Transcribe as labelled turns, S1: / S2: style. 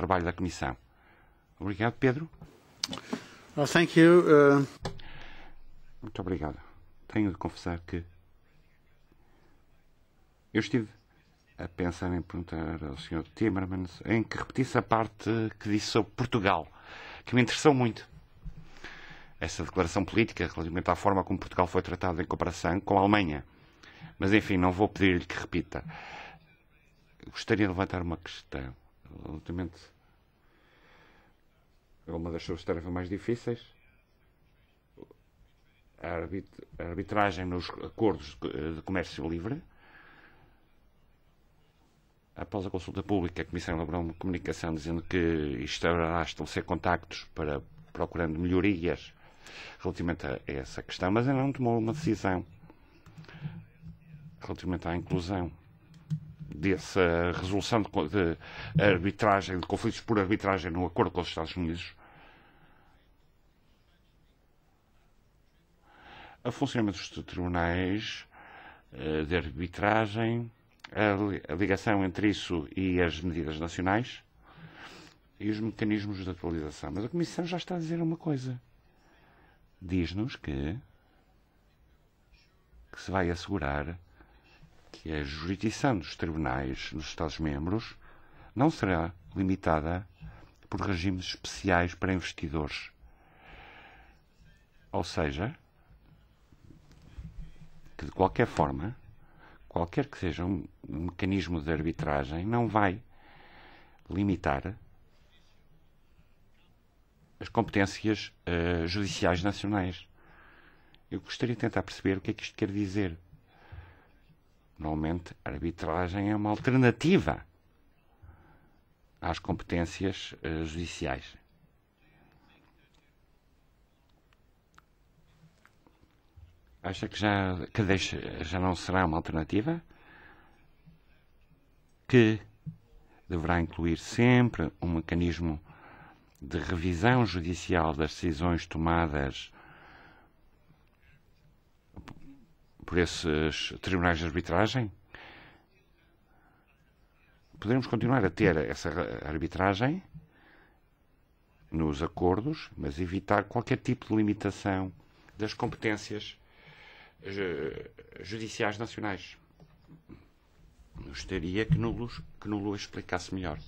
S1: trabalho da Comissão. Obrigado, Pedro. Well, thank you. Uh... Muito obrigado. Tenho de confessar que eu estive a pensar em perguntar ao Sr. Timmermans em que repetisse a parte que disse sobre Portugal, que me interessou muito. Essa declaração política relativamente à forma como Portugal foi tratado em comparação com a Alemanha. Mas, enfim, não vou pedir-lhe que repita. Gostaria de levantar uma questão relativamente é uma das suas tarefas mais difíceis. A arbitragem nos acordos de comércio livre. Após a consulta pública, a Comissão elaborou uma comunicação dizendo que estará a estabelecer contactos para procurando melhorias relativamente a essa questão, mas ainda não tomou uma decisão relativamente à inclusão dessa resolução de, de arbitragem, de conflitos por arbitragem no acordo com os Estados Unidos, a funcionamento dos tribunais eh, de arbitragem, a ligação entre isso e as medidas nacionais e os mecanismos de atualização. Mas a Comissão já está a dizer uma coisa. Diz-nos que, que se vai assegurar que a jurisdição dos tribunais nos Estados-membros não será limitada por regimes especiais para investidores. Ou seja, que de qualquer forma, qualquer que seja um mecanismo de arbitragem, não vai limitar as competências uh, judiciais nacionais. Eu gostaria de tentar perceber o que é que isto quer dizer. Normalmente, a arbitragem é uma alternativa às competências eh, judiciais. Acha que já, que deixa, já não será uma alternativa? Que deverá incluir sempre um mecanismo de revisão judicial das decisões tomadas por esses tribunais de arbitragem? Poderemos continuar a ter essa arbitragem nos acordos, mas evitar qualquer tipo de limitação das competências eh, judiciais nacionais. Gostaria que Nulo, que Nulo explicasse melhor.